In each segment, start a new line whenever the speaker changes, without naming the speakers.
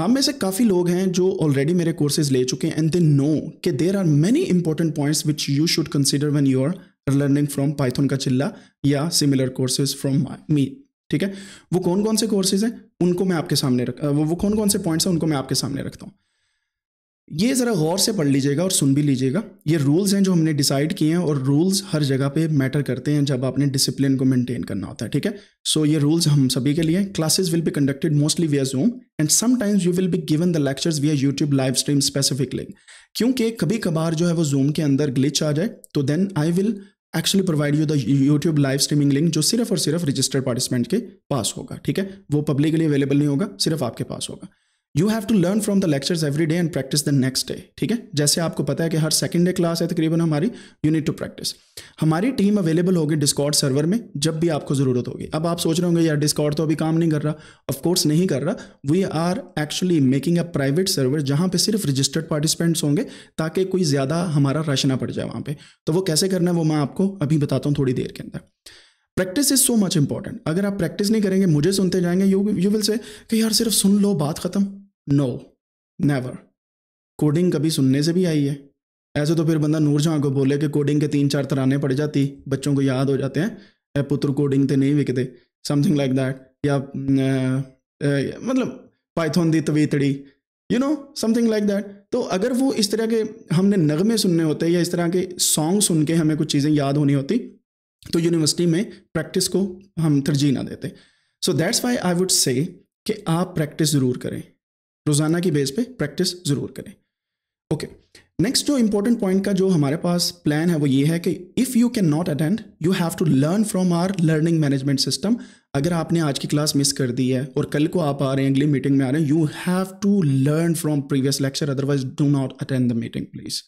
आप में से काफ़ी लोग हैं जो ऑलरेडी मेरे कोर्सेज ले चुके हैं and they know that there are many important points which you should consider one you are learning from Python का चिल्ला या सिमिलर कोर्सेज फ्रॉम मी ठीक है वो कौन कौन से कोर्सेज हैं उनको मैं आपके सामने रख वो कौन कौन से पॉइंट्स हैं उनको मैं आपके सामने रखता हूँ ये ज़रा गौर से पढ़ लीजिएगा और सुन भी लीजिएगा ये रूल्स हैं जो हमने डिसाइड किए हैं और रूल्स हर जगह पे मैटर करते हैं जब आपने डिसिप्लिन को मेंटेन करना होता है ठीक है सो so, ये रूल्स हम सभी के लिए classes will be conducted mostly via Zoom and sometimes you will be given the lectures via YouTube live stream specifically क्योंकि कभी कभार जो है वो जूम के अंदर ग्लिच आ जाए तो then I will actually provide you the YouTube live streaming link जो सिर्फ और सिर्फ रजिस्टर्ड पार्टिसिपेंट के पास होगा ठीक है वो पब्लिकली अवेलेबल नहीं होगा सिर्फ आपके पास होगा you have to learn from the lectures every day and practice the next day ठीक है जैसे आपको पता है कि हर सेकंड डे क्लास है तकरीबन हमारी यू नीड टू प्रैक्टिस हमारी टीम अवेलेबल होगी डिस्कॉर्ड सर्वर में जब भी आपको ज़रूरत होगी अब आप सोच रहे होंगे यार डिस्कॉर्ड तो अभी काम नहीं कर रहा ऑफकोर्स नहीं कर रहा we are actually making a private server जहाँ पर सिर्फ रजिस्टर्ड पार्टिसिपेंट्स होंगे ताकि कोई ज़्यादा हमारा रश ना पड़ जाए वहाँ पर तो वो कैसे करना है वो मैं आपको अभी बताता हूँ थोड़ी देर के अंदर practice is so much important अगर आप प्रैक्टिस नहीं करेंगे मुझे सुनते जाएंगे यू यू विल से कि यार सिर्फ सुन लो बात खत्म नो नेवर कोडिंग कभी सुनने से भी आई है ऐसे तो फिर बंदा नूरजहाँ को बोले कि कोडिंग के तीन चार तराने पड़ जाती बच्चों को याद हो जाते हैं ए पुत्र कोडिंग ते नहीं विकते समथिंग लाइक दैट या ए, मतलब पाइथन दी तवीतड़ी you know something like that तो अगर वो इस तरह के हमने नगमे सुनने होते या इस तरह के सॉन्ग सुन के हमें कुछ चीज़ें याद होनी होती तो यूनिवर्सिटी में प्रैक्टिस को हम तरजीह ना देते so that's why I would say कि आप प्रैक्टिस ज़रूर करें रोज़ाना की बेस पे प्रैक्टिस ज़रूर करें ओके नेक्स्ट जो इंपॉर्टेंट पॉइंट का जो हमारे पास प्लान है वो ये है कि if you can not attend you have to learn from our learning management system अगर आपने आज की क्लास मिस कर दी है और कल को आप आ रहे हैं अगली मीटिंग में आ रहे हैं you have to learn from previous lecture otherwise do not attend the meeting please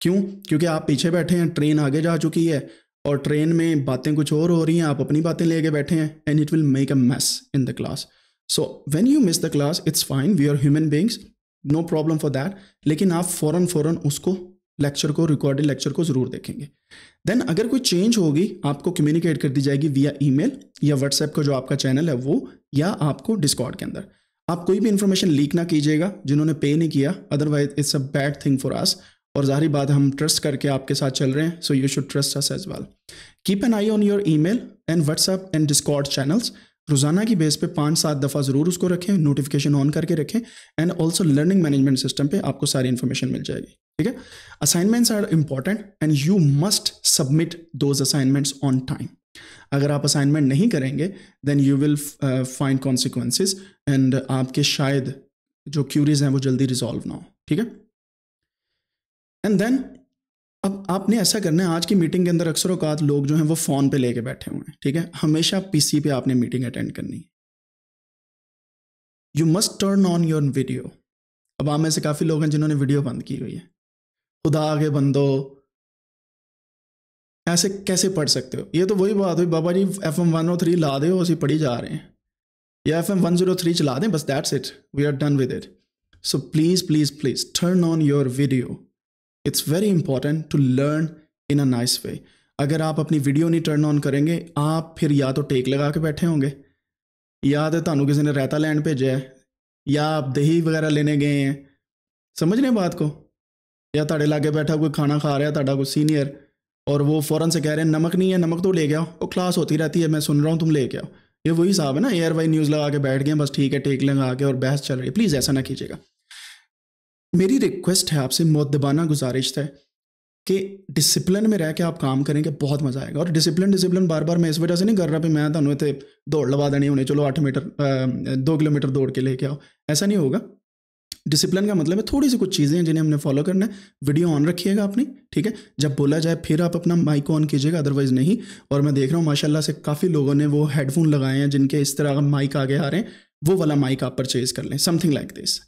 क्यों क्योंकि आप पीछे बैठे हैं ट्रेन आगे जा चुकी है और ट्रेन में बातें कुछ और हो रही हैं आप अपनी बातें लेके बैठे हैं and it will make a mess in the class so when you miss the class it's fine we are human beings no problem for that लेकिन आप फ़ौरन फ़ौरन उसको लेक्चर को रिकॉर्डेड लेक्चर को ज़रूर देखेंगे देन अगर कोई चेंज होगी आपको कम्युनिकेट कर दी जाएगी वी ई मेल या व्हाट्सएप का जो आपका चैनल है वो या आपको डिस्कॉर्ड के अंदर आप कोई भी इन्फॉर्मेशन लीक ना कीजिएगा जिन्होंने पे नहीं किया otherwise it's a bad thing for us और जाहरी बात हम ट्रस्ट करके आपके साथ चल रहे हैं so you should trust us as well keep an eye on your email and WhatsApp and Discord channels रोज़ाना की बेस पे पाँच सात दफ़ा ज़रूर उसको रखें नोटिफिकेशन ऑन करके रखें and also learning management system पे आपको सारी इन्फॉर्मेशन मिल जाएगी ठीक है assignments are important and you must submit those assignments on time अगर आप असाइनमेंट नहीं करेंगे then you will find consequences and आपके शायद जो क्यूरीज हैं वो जल्दी रिजॉल्व ना हो ठीक है एंड देन अब आपने ऐसा करना है आज की मीटिंग के अंदर अक्सर अवकात लोग जो हैं वो फ़ोन पे लेके बैठे हुए हैं ठीक है हमेशा पीसी पे आपने मीटिंग अटेंड करनी है you must turn on your video अब आप में से काफ़ी लोग हैं जिन्होंने वीडियो बंद की हुई है खुदा आगे बंदो ऐसे कैसे पढ़ सकते हो ये तो वही बात हुई बाबा जी F M one O three ला दे उसी पढ़ी जा रहे हैं या F M one zero three चला दें बस that's it we are done with it so please please please turn on your video it's very important to learn in a nice way अगर आप अपनी वीडियो नहीं टर्न ऑन करेंगे आप फिर या तो टेक लगा के बैठे होंगे या तो थानू किसी ने रैता लैंड भेजा है या आप दही वगैरह लेने गए हैं समझ रहे बात को या ਤੁਹਾਡੇ लागे बैठा कोई खाना खा रहा है कोई सीनियर और वो फ़ौरन से कह रहे हैं नमक नहीं है नमक तो ले गया और क्लास होती रहती है मैं सुन रहा हूँ तुम ले के आओ ये वही हिसाब है ना एयर वाई न्यूज़ लगा के बैठ गए बस ठीक है टेक लगा के और बहस चल रही है प्लीज़ ऐसा ना कीजिएगा मेरी रिक्वेस्ट है आपसे मोतबाना गुजारिश है कि डिसिप्लिन में रह के आप काम करेंगे बहुत मजा आएगा और डिसिप्लिन डिसिप्लिन बार बार मैं इस वजह से नहीं कर रहा भी मैं थानू इतने दौड़ लवा देनी होने चलो आठ मीटर दो किलोमीटर दौड़ के लेके आओ ऐसा नहीं होगा डिसिप्लिन का मतलब है थोड़ी सी कुछ चीज़ें हैं जिन्हें हमने फॉलो करना है वीडियो ऑन रखिएगा अपनी ठीक है जब बोला जाए फिर आप अपना माइक ऑन कीजिएगा अदरवाइज़ नहीं और मैं देख रहा हूँ माशाल्लाह से काफ़ी लोगों ने वो हेडफोन लगाए हैं जिनके इस तरह माइक आगे आ रहे हैं वो वाला माइक आप परचेज़ कर लें समथिंग लाइक दिस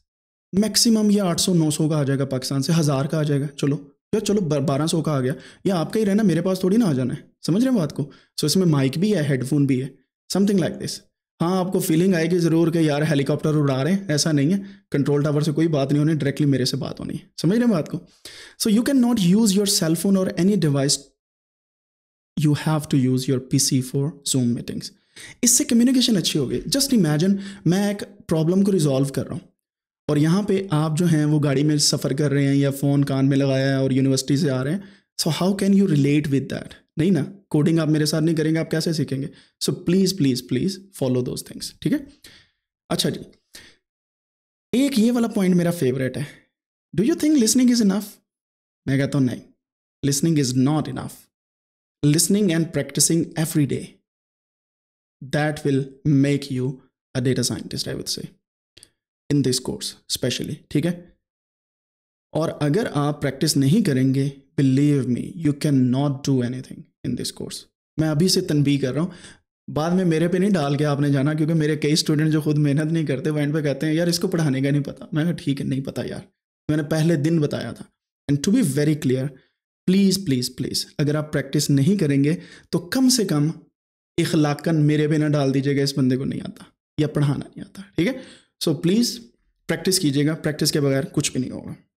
मैक्सिमम ये 800 900 का आ जाएगा पाकिस्तान से हज़ार का आ जाएगा चलो या चलो बारह सौ का आ गया या आपका ही रहना मेरे पास थोड़ी ना आ जाना है समझ रहे हैं बात को सो so, इसमें माइक भी है हेडफोन भी है समथिंग लाइक दिस हाँ आपको फीलिंग आएगी ज़रूर कि यार हेलीकॉप्टर उड़ा रहे हैं ऐसा नहीं है कंट्रोल टावर से कोई बात नहीं होनी डायरेक्टली मेरे से बात होनी है समझ रहे हैं बात को so you can not use your cell phone और any device you have to use your P C for Zoom meetings इससे कम्युनिकेशन अच्छी होगी जस्ट इमेजिन मैं एक प्रॉब्लम को रिजॉल्व कर रहा हूँ और यहाँ पे आप जो हैं वो गाड़ी में सफ़र कर रहे हैं या फ़ोन कान में लगाया है और यूनिवर्सिटी से आ रहे हैं so how can you relate with that नहीं ना कोडिंग आप मेरे साथ नहीं करेंगे आप कैसे सीखेंगे so please please please follow those things ठीक है अच्छा जी एक ये वाला पॉइंट मेरा फेवरेट है do you think listening is enough मैं कहता हूँ नहीं listening is not enough listening and practising every day that will make you a data scientist I would say in this course specially ठीक है और अगर आप प्रैक्टिस नहीं करेंगे believe me you can not do anything in this course मैं अभी से तनबी कर रहा हूँ बाद में मेरे पे नहीं डाल के आपने जाना क्योंकि मेरे कई स्टूडेंट जो खुद मेहनत नहीं करते वो एंड पे कहते हैं यार इसको पढ़ाने का नहीं पता मैंने ठीक है नहीं पता यार मैंने पहले दिन बताया था and to be very clear please please please अगर आप प्रैक्टिस नहीं करेंगे तो कम से कम इखलाकन मेरे पे ना डाल दीजिएगा इस बंदे को नहीं आता या पढ़ाना नहीं आता ठीक है सो प्लीज़ प्रैक्टिस कीजिएगा प्रैक्टिस के बगैर कुछ भी नहीं होगा